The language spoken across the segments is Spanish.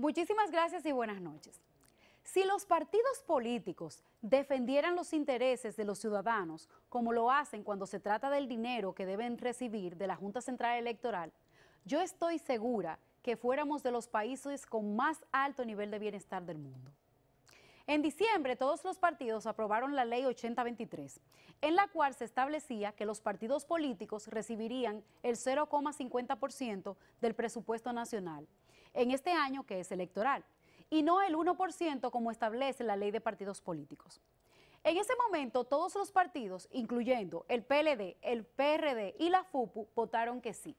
Muchísimas gracias y buenas noches. Si los partidos políticos defendieran los intereses de los ciudadanos, como lo hacen cuando se trata del dinero que deben recibir de la Junta Central Electoral, yo estoy segura que fuéramos de los países con más alto nivel de bienestar del mundo. En diciembre, todos los partidos aprobaron la Ley 8023, en la cual se establecía que los partidos políticos recibirían el 0,50% del presupuesto nacional, en este año que es electoral, y no el 1% como establece la Ley de Partidos Políticos. En ese momento, todos los partidos, incluyendo el PLD, el PRD y la FUPU, votaron que sí.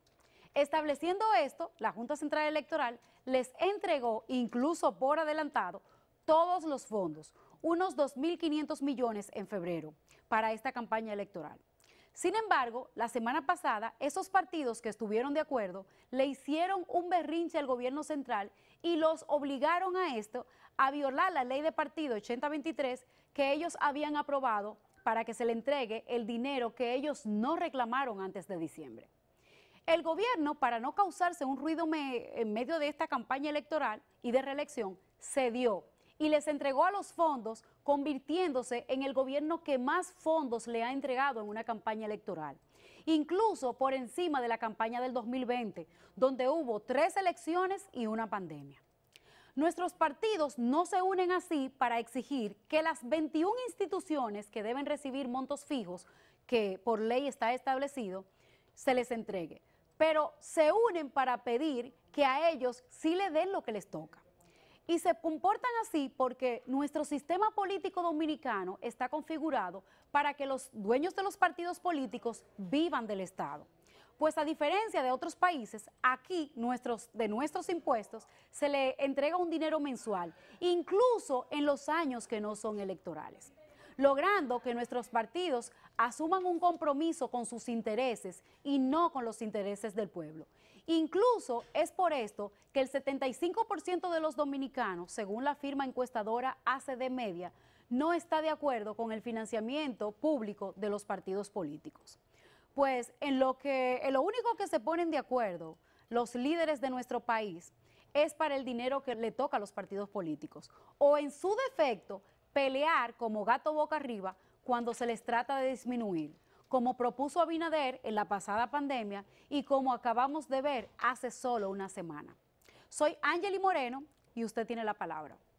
Estableciendo esto, la Junta Central Electoral les entregó, incluso por adelantado, todos los fondos, unos 2.500 millones en febrero, para esta campaña electoral. Sin embargo, la semana pasada, esos partidos que estuvieron de acuerdo le hicieron un berrinche al gobierno central y los obligaron a esto, a violar la ley de partido 8023 que ellos habían aprobado para que se le entregue el dinero que ellos no reclamaron antes de diciembre. El gobierno, para no causarse un ruido en medio de esta campaña electoral y de reelección, cedió y les entregó a los fondos, convirtiéndose en el gobierno que más fondos le ha entregado en una campaña electoral. Incluso por encima de la campaña del 2020, donde hubo tres elecciones y una pandemia. Nuestros partidos no se unen así para exigir que las 21 instituciones que deben recibir montos fijos, que por ley está establecido, se les entregue. Pero se unen para pedir que a ellos sí le den lo que les toca. Y se comportan así porque nuestro sistema político dominicano está configurado para que los dueños de los partidos políticos vivan del Estado. Pues a diferencia de otros países, aquí nuestros, de nuestros impuestos se le entrega un dinero mensual, incluso en los años que no son electorales logrando que nuestros partidos asuman un compromiso con sus intereses y no con los intereses del pueblo. Incluso es por esto que el 75% de los dominicanos, según la firma encuestadora ACD Media, no está de acuerdo con el financiamiento público de los partidos políticos. Pues en lo, que, lo único que se ponen de acuerdo los líderes de nuestro país es para el dinero que le toca a los partidos políticos o en su defecto pelear como gato boca arriba cuando se les trata de disminuir, como propuso Abinader en la pasada pandemia y como acabamos de ver hace solo una semana. Soy Angeli Moreno y usted tiene la palabra.